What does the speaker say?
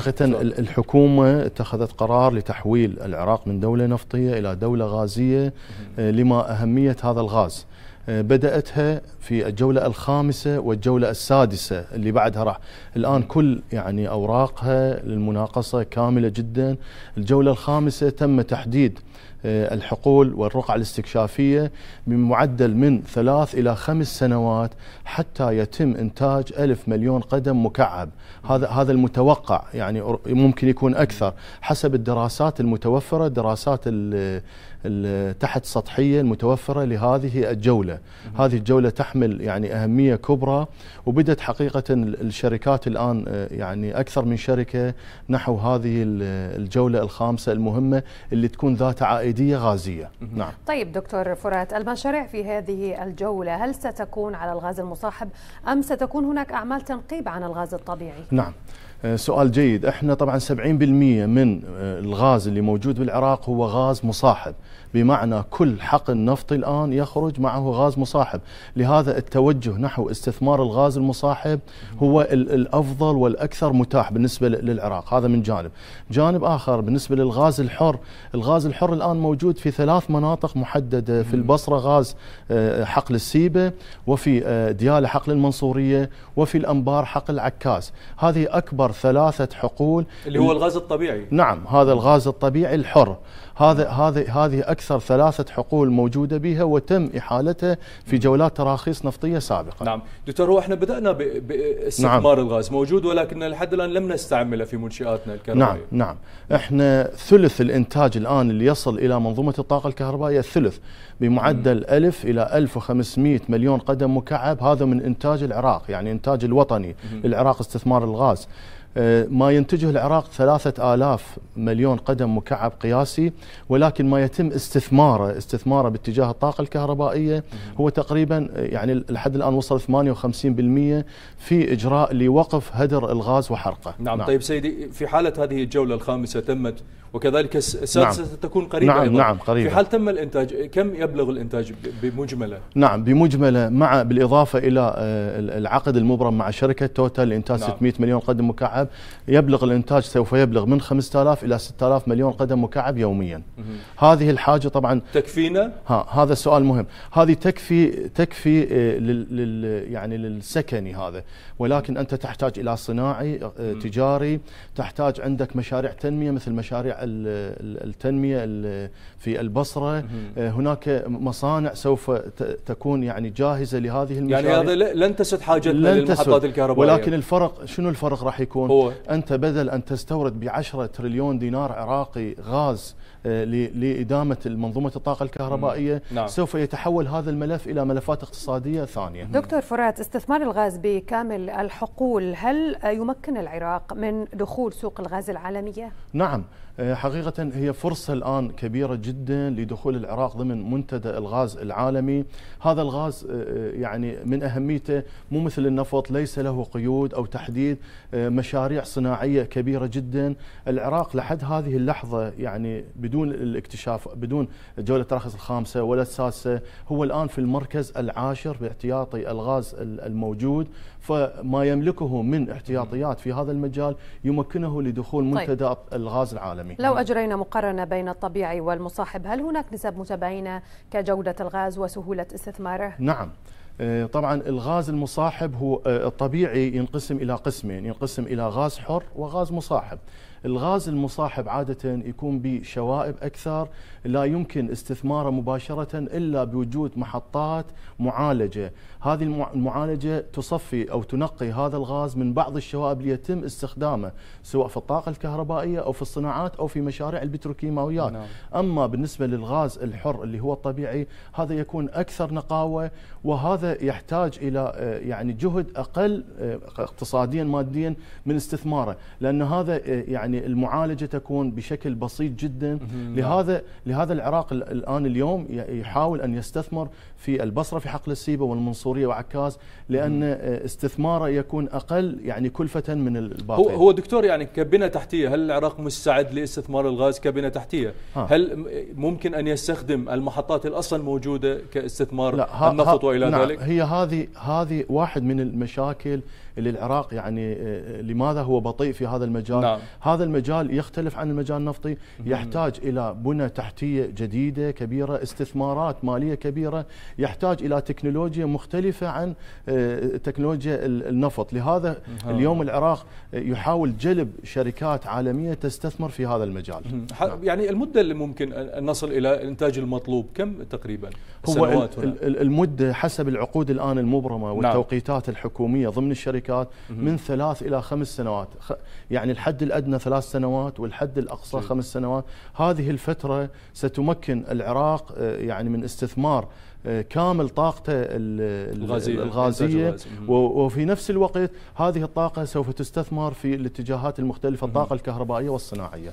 حقيقة الحكومة اتخذت قرار لتحويل العراق من دولة نفطية إلى دولة غازية آه، لما أهمية هذا الغاز آه، بدأتها في الجولة الخامسة والجولة السادسة اللي بعدها راح الآن كل يعني أوراقها للمناقصة كاملة جدا الجولة الخامسة تم تحديد آه، الحقول والرقعة الاستكشافية بمعدل من ثلاث إلى خمس سنوات حتى يتم إنتاج ألف مليون قدم مكعب هذا هذا المتوقع يعني ممكن يكون أكثر حسب الدراسات المتوفرة دراسات تحت سطحية المتوفرة لهذه الجولة هذه الجولة تحمل يعني أهمية كبرى وبدت حقيقة الشركات الآن آه، يعني أكثر من شركة نحو هذه الجولة الخامسة المهمة اللي تكون ذات عائد حميدية غازية نعم طيب دكتور فرات المشاريع في هذه الجولة هل ستكون على الغاز المصاحب أم ستكون هناك أعمال تنقيب عن الغاز الطبيعي نعم آه، سؤال جيد احنا طبعا 70% من آه، الغاز اللي موجود بالعراق هو غاز مصاحب بمعنى كل حق نفطي الان يخرج معه غاز مصاحب لهذا التوجه نحو استثمار الغاز المصاحب هو الافضل والاكثر متاح بالنسبه للعراق هذا من جانب جانب اخر بالنسبه للغاز الحر الغاز الحر الان موجود في ثلاث مناطق محددة في البصرة غاز آه، حقل السيبة وفي آه، ديالة حقل المنصورية وفي الأنبار حقل عكاز هذه أكبر ثلاثة حقول اللي هو الغاز الطبيعي نعم هذا الغاز الطبيعي الحر هذا هذه هذه اكثر ثلاثه حقول موجوده بها وتم احالتها في جولات تراخيص نفطيه سابقه. نعم، دكتور هو احنا بدانا باستثمار نعم. الغاز موجود ولكن لحد الان لم نستعمله في منشاتنا الكهربائيه. نعم نعم، احنا ثلث الانتاج الان اللي يصل الى إلى منظومة الطاقة الكهربائية الثلث بمعدل 1000 إلى 1500 مليون قدم مكعب هذا من إنتاج العراق يعني إنتاج الوطني العراق استثمار الغاز آه، ما ينتجه العراق ثلاثة آلاف مليون قدم مكعب قياسي ولكن ما يتم استثماره استثماره باتجاه الطاقة الكهربائية هو تقريبا آه، يعني لحد الآن وصل 58% في إجراء لوقف هدر الغاز وحرقه نعم, نعم. طيب سيدي في حالة هذه الجولة الخامسة تمت وكذلك السادسة نعم تكون قريبة نعم أيضا نعم قريبة في حال تم الإنتاج كم يبلغ الإنتاج بمجمله؟ نعم بمجمله مع بالإضافة إلى آه، العقد المبرم مع شركة توتال لإنتاج نعم 600 مليون قدم مكعب يبلغ الإنتاج سوف يبلغ من 5000 إلى 6000 مليون قدم مكعب يوميا هذه الحاجة طبعا تكفينا؟ ها هذا السؤال مهم هذه تكفي تكفي آه، لل, لل يعني للسكني هذا ولكن أنت تحتاج إلى صناعي آه، تجاري تحتاج عندك مشاريع تنمية مثل مشاريع التنميه في البصره آه، هناك مصانع سوف تكون يعني جاهزه لهذه المشاريع يعني هذا لن تسد حاجتنا للمحطات الكهربائيه ولكن الفرق شنو الفرق راح يكون؟ هو. انت بدل ان تستورد ب 10 تريليون دينار عراقي غاز آه، لادامه المنظومة الطاقه الكهربائيه نعم. سوف يتحول هذا الملف الى ملفات اقتصاديه ثانيه. دكتور فرات استثمار الغاز بكامل الحقول هل يمكن العراق من دخول سوق الغاز العالميه؟ نعم آه، حقيقة هي فرصة الآن كبيرة جدا لدخول العراق ضمن منتدى الغاز العالمي هذا الغاز آه، آه، يعني من أهميته مو مثل النفط ليس له قيود أو تحديد آه، مشاريع صناعية كبيرة جدا العراق لحد هذه اللحظة يعني بدون الاكتشاف بدون جولة رخص الخامسة ولا السادسة هو الآن في المركز العاشر باحتياطي الغاز الموجود فما يملكه من احتياطيات في هذا المجال يمكنه لدخول طيب. منتدى طيب. الغاز العالمي لو أجرينا مقارنة بين الطبيعي والمصاحب هل هناك نسب متباينة كجودة الغاز وسهولة استثماره؟ نعم آه، طبعا الغاز المصاحب هو آه، الطبيعي ينقسم إلى قسمين ينقسم إلى غاز حر وغاز مصاحب الغاز المصاحب عادة يكون بشوائب أكثر لا يمكن استثماره مباشرة إلا بوجود محطات معالجة هذه المعالجة تصفي أو تنقي هذا الغاز من بعض الشوائب ليتم استخدامه سواء في الطاقة الكهربائية أو في الصناعات أو في مشاريع البتروكيماويات نعم. أما بالنسبة للغاز الحر اللي هو الطبيعي هذا يكون أكثر نقاوة وهذا يحتاج إلى آه، يعني جهد أقل آه، اقتصاديا ماديا من استثماره لأن هذا آه، يعني يعني المعالجه تكون بشكل بسيط جدا نعم. لهذا لهذا العراق الان اليوم يحاول ان يستثمر في البصره في حقل السيبه والمنصوريه وعكاز لان استثماره يكون اقل يعني كلفه من الباقي هو هو دكتور يعني كبنى تحتيه هل العراق مستعد لاستثمار الغاز كبنى تحتيه؟ ها. هل ممكن ان يستخدم المحطات الأصل موجوده كاستثمار لا النفط والى نعم ذلك؟ هي هذه هذه واحد من المشاكل اللي العراق يعني لماذا هو بطيء في هذا المجال؟ نعم. هذا المجال يختلف عن المجال النفطي يحتاج إلى بنى تحتية جديدة كبيرة استثمارات مالية كبيرة يحتاج إلى تكنولوجيا مختلفة عن آه، تكنولوجيا النفط لهذا اليوم العراق يحاول جلب شركات عالمية تستثمر في هذا المجال يعني المدة اللي ممكن أن نصل إلى الإنتاج المطلوب كم تقريبا هو المدة حسب العقود الآن المبرمة نعم. والتوقيتات الحكومية ضمن الشركات من ثلاث إلى خمس سنوات يعني الحد الأدنى ثلاث ثلاث سنوات والحد الأقصى جيد. خمس سنوات هذه الفترة ستمكن العراق آه، يعني من استثمار آه، كامل طاقته الغازية, الغازية وفي نفس الوقت هذه الطاقة سوف تستثمر في الاتجاهات المختلفة الطاقة الكهربائية والصناعية